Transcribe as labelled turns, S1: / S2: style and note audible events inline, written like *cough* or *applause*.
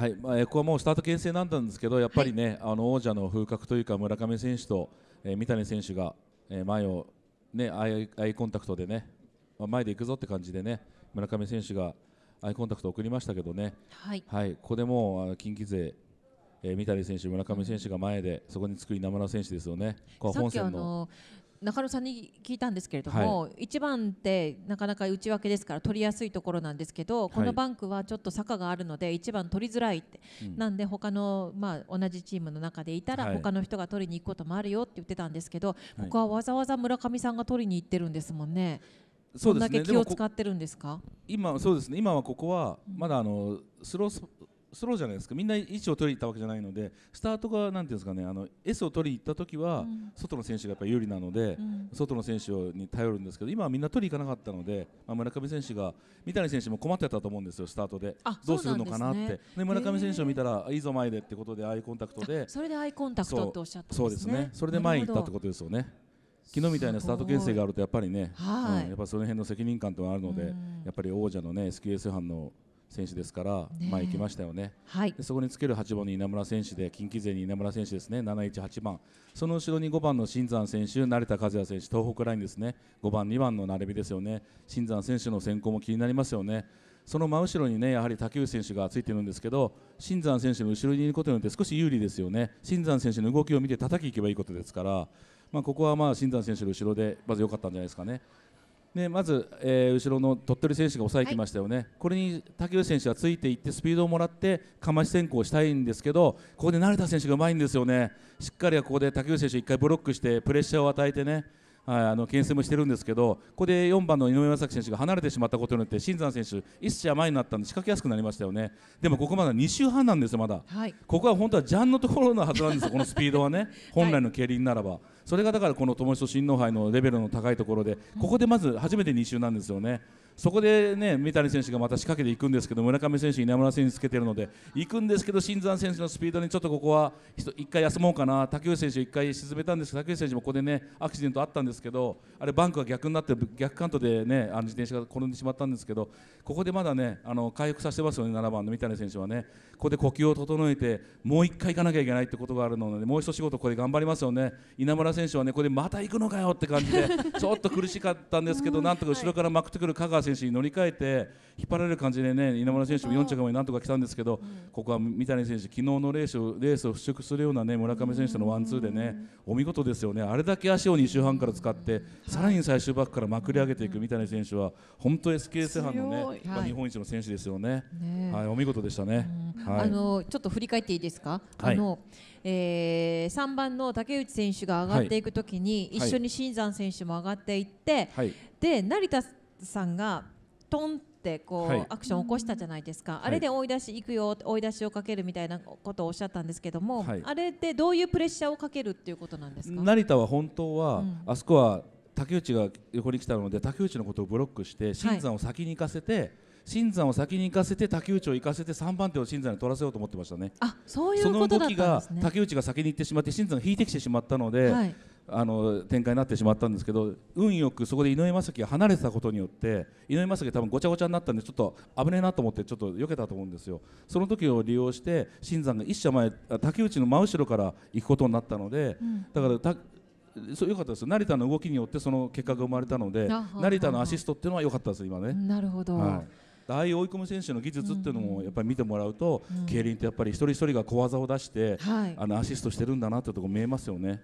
S1: はい、まあ、ここはもうスタート形成なんだんですけどやっぱりね、はい、あの王者の風格というか村上選手と、えー、三谷選手が、えー、前を、ね、アイアイコンタクトでね、まあ、前で行くぞって感じでね村上選手がアイコンタクトを送りましたけどね、はい、はい、ここでもう近畿勢えー、三谷選手、村上選手が前で、そこにつく稲村選手ですよね。さっきあの
S2: 中野さんに聞いたんですけれども、はい、1番ってなかなか内訳ですから取りやすいところなんですけど、はい、このバンクはちょっと坂があるので1番取りづらいって、うん、なんで他のまあ同じチームの中でいたら他の人が取りに行くこともあるよって言ってたんですけど、ここはわざわざ村上さんが取りに行ってるんですもんね。そうですね。気を使ってるんですか。
S1: 今そうですね。今はここはまだあのスロースローじゃないですかみんな位置を取りに行ったわけじゃないのでスタートがなんていうんですかねあの S を取りに行った時は、外の選手がやっぱ有利なので、うん、外の選手に頼るんですけど今はみんな取りに行かなかったので、まあ、村上選手が三谷選手も困ってたと思うんですよスタートでどうするのかなって、ね、で村上選手を見たらいいぞ前でってことでアイコンタクトでそれでアイコンタクトっておっしゃった、ね、そうですねそれで前に行ったってことですよね。昨日みたいなスタート牽制があるとやっぱりね、はい、うん、やっぱその辺の責任感とはあるので、やっぱり王者のね SQS 班の選手ですから、前行きましたよね、はい、でそこにつける8番の稲村選手で近畿勢に稲村選手ですね718番その後ろに5番の新山選手成田和也選手東北ラインですね5番2番の並びですよね新山選手の選考も気になりますよねその真後ろにねやはり竹内選手がついてるんですけど新山選手の後ろにいることによって少し有利ですよね新山選手の動きを見て叩きいけばいいことですから、まあ、ここはまあ新山選手の後ろでまず良かったんじゃないですかねね、まず、えー、後ろの鳥取選手が抑えきましたよね、はい、これに竹内選手がついていってスピードをもらってかまし先行したいんですけどここで成田選手がうまいんですよね、しっかりここで竹内選手1回ブロックしてプレッシャーを与えてね、はい、あの牽制もしてるんですけどここで4番の井上正樹選手が離れてしまったことによって新山選手、一試合前になったんで仕掛けやすくなりましたよね、でもここまだ2周半なんですよ、まだ、はい、ここは本当はジャンのところのはずなんですよ、このスピードはね、*laughs* 本来の競輪ならば。はいそれがだからこの友人親王杯のレベルの高いところでここでまず初めて2周なんですよね。そこでね三谷選手がまた仕掛けていくんですけど村上選手、稲村選手つけてるので行くんですけど新山選手のスピードにちょっとここは1回休もうかな竹内選手1回沈めたんですけど竹内選手もここでねアクシデントあったんですけどあれバンクが逆になって逆カントでねあの自転車が転んでしまったんですけどここでまだねあの回復させてますよね7番の三谷選手はねここで呼吸を整えてもう1回行かなきゃいけないってことがあるのでもう一仕事ここで頑張りますよね。稲村選手はねこれまた行くのかよって感じで *laughs* ちょっと苦しかったんですけどなんとか後ろからまくってくる香川選手に乗り換えて引っ張られる感じでね稲村選手も4着までなんとか来たんですけどここは三谷選手昨日のレースをレースを払拭するようなね村上選手のワンツーでねお見事ですよねあれだけ足を2周半から使ってさらに最終バックからまくり上げていく三谷選手は本当 SKS 班のね日本一の選手ですよねはいお見事でしたねあ
S2: のちょっと振り返っていいですかあのえー、3番の竹内選手が上がっていくときに、一緒に新山選手も上がっていって、はい、で成田さんがトンってこう、はい、アクションを起こしたじゃないですか、あれで追い出し行くよ追い出しをかけるみたいなことをおっしゃったんですけども、あれってどういうプレッシャーをかけるっていうことなんですか
S1: 成田は本当は、うん、あそこは竹内が横に来たので竹内のことをブロックして新山を先に行かせて、新山を先に行かせて竹内を行かせて3番手を新山に取らせようと思ってましたね
S2: あそういうことだったんです、ね、そ
S1: の動きが竹内が先に行ってしまって新山が引いてきてしまったので、はい、あの展開になってしまったんですけど運よくそこで井上正樹が離れたことによって井上正樹多分ごちゃごちゃになったんでちょっと危ねえなと思ってちょっと避けたと思うんですよその時を利用して新山が一社前竹内の真後ろから行くことになったので、うん、だからそう良かったです成田の動きによってその結果が生まれたので成田のアシストっていうのは良かったです今ね
S2: なるほど、はい
S1: ああいう追い込む選手の技術っていうのもやっぱり見てもらうと、競輪ってやっぱり一人一人が小技を出して、あのアシストしてるんだなってとこ見えますよね。